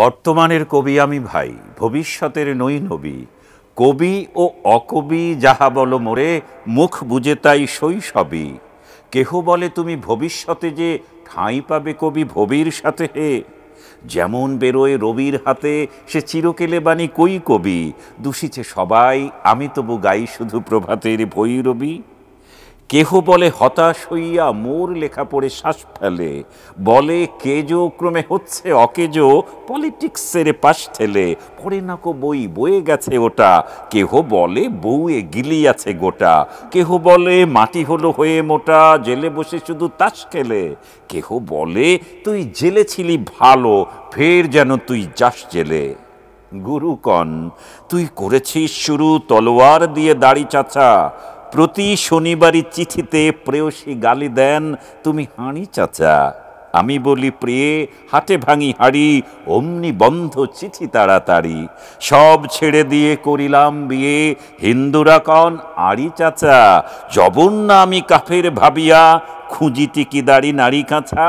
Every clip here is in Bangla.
বর্তমানের কবি আমি ভাই ভবিষ্যতের নই নবী কবি ও অকবি যাহা বল মোরে মুখ বুঝে তাই শৈশবই কেহ বলে তুমি ভবিষ্যতে যে ঠাঁই পাবে কবি ভবির সাথে হে যেমন বেরোয় রবির হাতে সে চিরকেলে বাণী কই কবি দূষিছে সবাই আমি তবু গাই শুধু প্রভাতের ভৈরবী কেহ বলে হতাশ হইয়া মোর লেখা পড়ে শ্বাস ফেলে বলে কেজো ক্রমে হচ্ছে অকেজো পলিটিক্সের পাশ ঠেলে পড়ে নাকো বই বয়ে গেছে ওটা কেহ বলে বউয়ে গিলিয়াছে গোটা কেহ বলে মাটি হলো হয়ে মোটা জেলে বসে শুধু তাস খেলে কেহ বলে তুই জেলে ছিলি ভালো ফের যেন তুই যাস জেলে গুরুকন তুই করেছিস শুরু তলোয়ার দিয়ে দাড়ি চাচা প্রতি শনিবারই চিঠিতে প্রেয়সী গালি দেন তুমি হাঁড়ি চাচা আমি বলি প্রিয়ে হাটে ভাঙি হাড়ি অমনি বন্ধ চিঠি তাড়াতাড়ি সব ছেড়ে দিয়ে করিলাম বিয়ে হিন্দুরা কন আড়ি চাচা জবন না আমি কাফের ভাবিয়া খুঁজি টিকি দাড়ি নাড়ি কাঁচা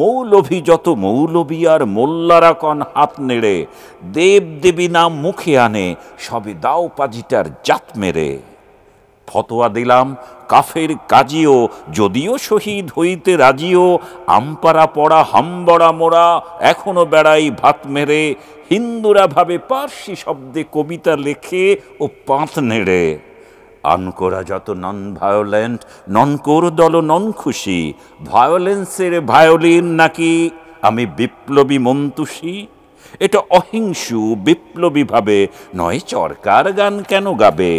মৌলভী যত মৌলভী আর মোল্লারা কন হাত নেড়ে দেব দেবী নাম মুখে আনে সবে দাও পাজিটার জাত মেরে ফতোয়া দিলাম কাফের কাজিও যদিও শহীদ হইতে রাজিও আমপারা পড়া হাম্বড়া মোড়া এখনো বেড়াই ভাত মেরে হিন্দুরা ভাবে পার্সি শব্দে কবিতা লেখে ও পাঁত নেড়ে আনকোরা যত নন ভায়োলেন্ট ননকোর দল নন খুশি ভায়োলেন্সের ভায়োলিন নাকি আমি বিপ্লবী মন্তুষী এটা অহিংসু বিপ্লবীভাবে নয় চরকার গান কেন গাবে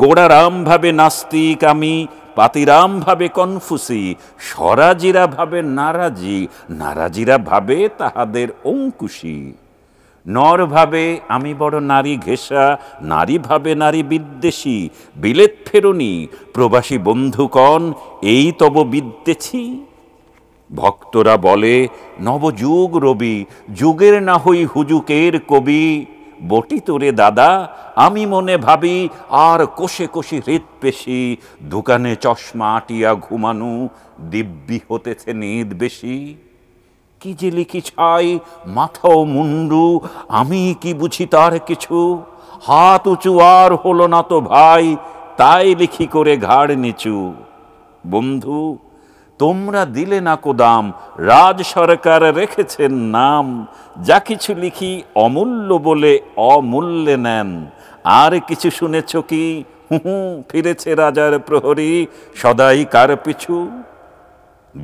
গোড়ারামভাবে নাস্তিক আমি পাতিরাম ভাবে কনফুসি সরাজিরা ভাবে নারাজি নারাজিরা ভাবে তাহাদের অঙ্কুশি নর ভাবে আমি বড় নারী ঘেঁষা নারী ভাবে নারী বিদ্বেষী বিলেত ফেরুনি প্রবাসী বন্ধুকণ এই তব বিদ্বেষী ভক্তরা বলে নবযুগ রবি যুগের না হই হুজুকের কবি বটি তোরে দাদা আমি মনে ভাবি আর কোষে কোষে হৃদ পেশি দোকানে চশমা আটিয়া ঘুমানু দিব্যি হতেছে নিদ বেশি কি যে লিখি ছাই মাথাও মুন্ডু আমি কি বুঝি তার কিছু হাত উঁচু আর হলো না তো ভাই তাই লিখি করে ঘাড় নিচু বন্ধু তোমরা দিলে না কোদাম রাজ সরকার রেখেছেন নাম যা কিছু লিখি অমূল্য বলে অমূল্যে নেন আর কিছু শুনেছ কি হুঁ ফিরেছে রাজার প্রহরী সদাই কার পিছু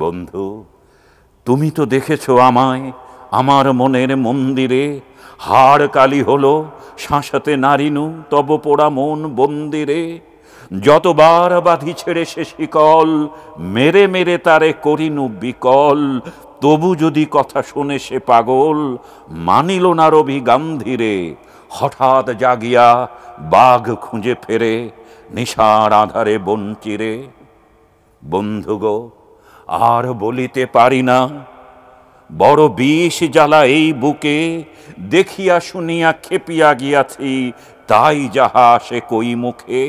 বন্ধু তুমি তো দেখেছ আমায় আমার মনের মন্দিরে হাড় কালি হলো শাঁসাতে নারিনু তব পোড়া মন বন্দিরে যতবার বাঁধি ছেড়ে সে শিকল মেরে মেরে তারে করিনু বিকল তবু যদি কথা শুনে সে পাগল মানিল না রবি গান্ধীরে হঠাৎ জাগিয়া বাঘ খুঁজে ফেরে নিশার আধারে বঞ্চিরে বন্ধুগো আর বলিতে পারি না বড় বিষ জ্বালা এই বুকে দেখিয়া শুনিয়া খেপিয়া গিয়াছি তাই যাহা সে কই মুখে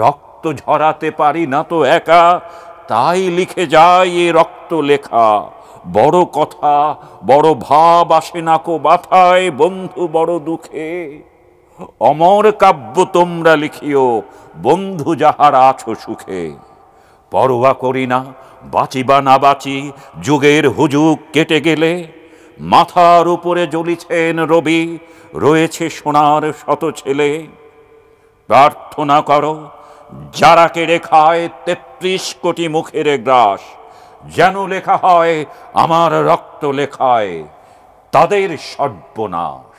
রক্ত ঝরাতে পারি না তো একা তাই লিখে যায় এ রক্ত লেখা বড় কথা বড় ভাব আসে না কো বাথায় বন্ধু বড় দুঃখে অমর কাব্য তোমরা লিখিও বন্ধু যাহার আছো সুখে পরোয়া করি না বাঁচি বা না বাঁচি যুগের হুজুগ কেটে গেলে মাথার উপরে জ্বলিছেন রবি রয়েছে সোনার শত ছেলে প্রার্থনা করো যারা কে রেখায় তেত্রিশ কোটি মুখের গ্রাস যেন লেখা হয় আমার রক্ত লেখায় তাদের সর্বনাশ